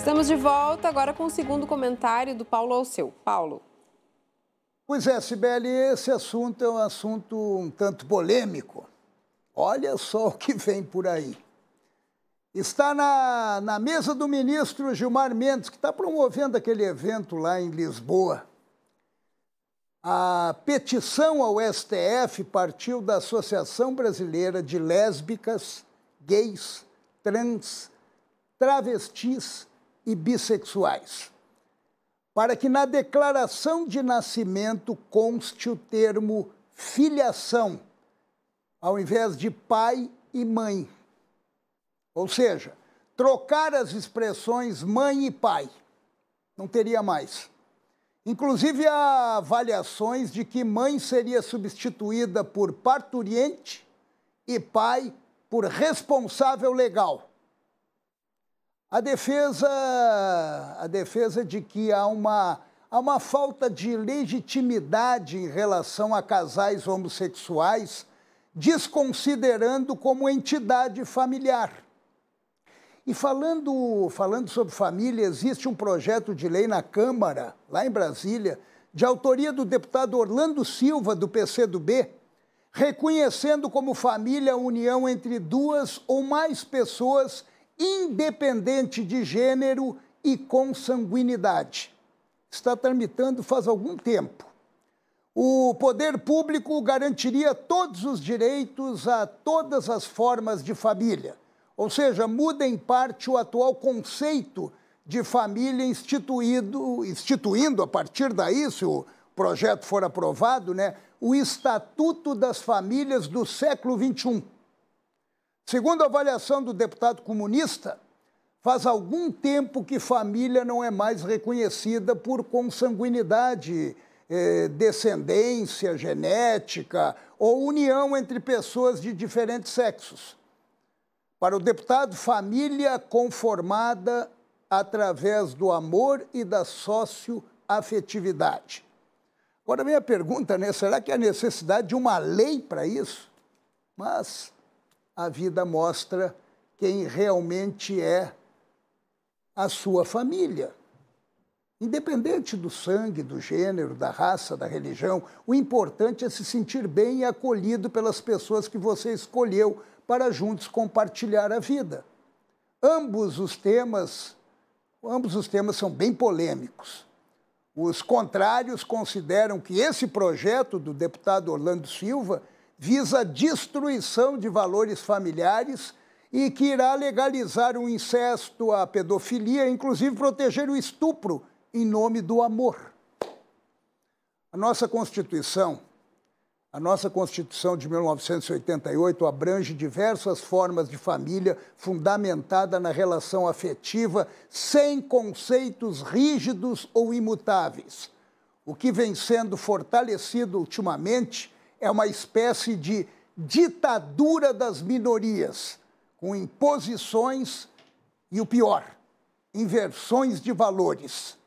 Estamos de volta agora com o segundo comentário do Paulo Alceu. Paulo. Pois é, Sibeli, esse assunto é um assunto um tanto polêmico. Olha só o que vem por aí. Está na, na mesa do ministro Gilmar Mendes, que está promovendo aquele evento lá em Lisboa. A petição ao STF partiu da Associação Brasileira de Lésbicas, Gays, Trans, Travestis e bissexuais, para que na declaração de nascimento conste o termo filiação, ao invés de pai e mãe. Ou seja, trocar as expressões mãe e pai. Não teria mais. Inclusive, há avaliações de que mãe seria substituída por parturiente e pai por responsável legal. A defesa, a defesa de que há uma, há uma falta de legitimidade em relação a casais homossexuais, desconsiderando como entidade familiar. E falando, falando sobre família, existe um projeto de lei na Câmara, lá em Brasília, de autoria do deputado Orlando Silva, do PCdoB, reconhecendo como família a união entre duas ou mais pessoas independente de gênero e consanguinidade. Está tramitando faz algum tempo. O poder público garantiria todos os direitos a todas as formas de família, ou seja, muda em parte o atual conceito de família instituído, instituindo a partir daí, se o projeto for aprovado, né, o Estatuto das Famílias do século XXI Segundo a avaliação do deputado comunista, faz algum tempo que família não é mais reconhecida por consanguinidade, eh, descendência genética ou união entre pessoas de diferentes sexos. Para o deputado, família conformada através do amor e da socioafetividade. Agora, minha pergunta, né? Será que há necessidade de uma lei para isso? Mas a vida mostra quem realmente é a sua família. Independente do sangue, do gênero, da raça, da religião, o importante é se sentir bem e acolhido pelas pessoas que você escolheu para juntos compartilhar a vida. Ambos os temas, ambos os temas são bem polêmicos. Os contrários consideram que esse projeto do deputado Orlando Silva visa destruição de valores familiares e que irá legalizar o incesto, a pedofilia, inclusive proteger o estupro em nome do amor. A nossa Constituição, a nossa Constituição de 1988 abrange diversas formas de família fundamentada na relação afetiva, sem conceitos rígidos ou imutáveis. O que vem sendo fortalecido ultimamente é uma espécie de ditadura das minorias, com imposições e o pior, inversões de valores.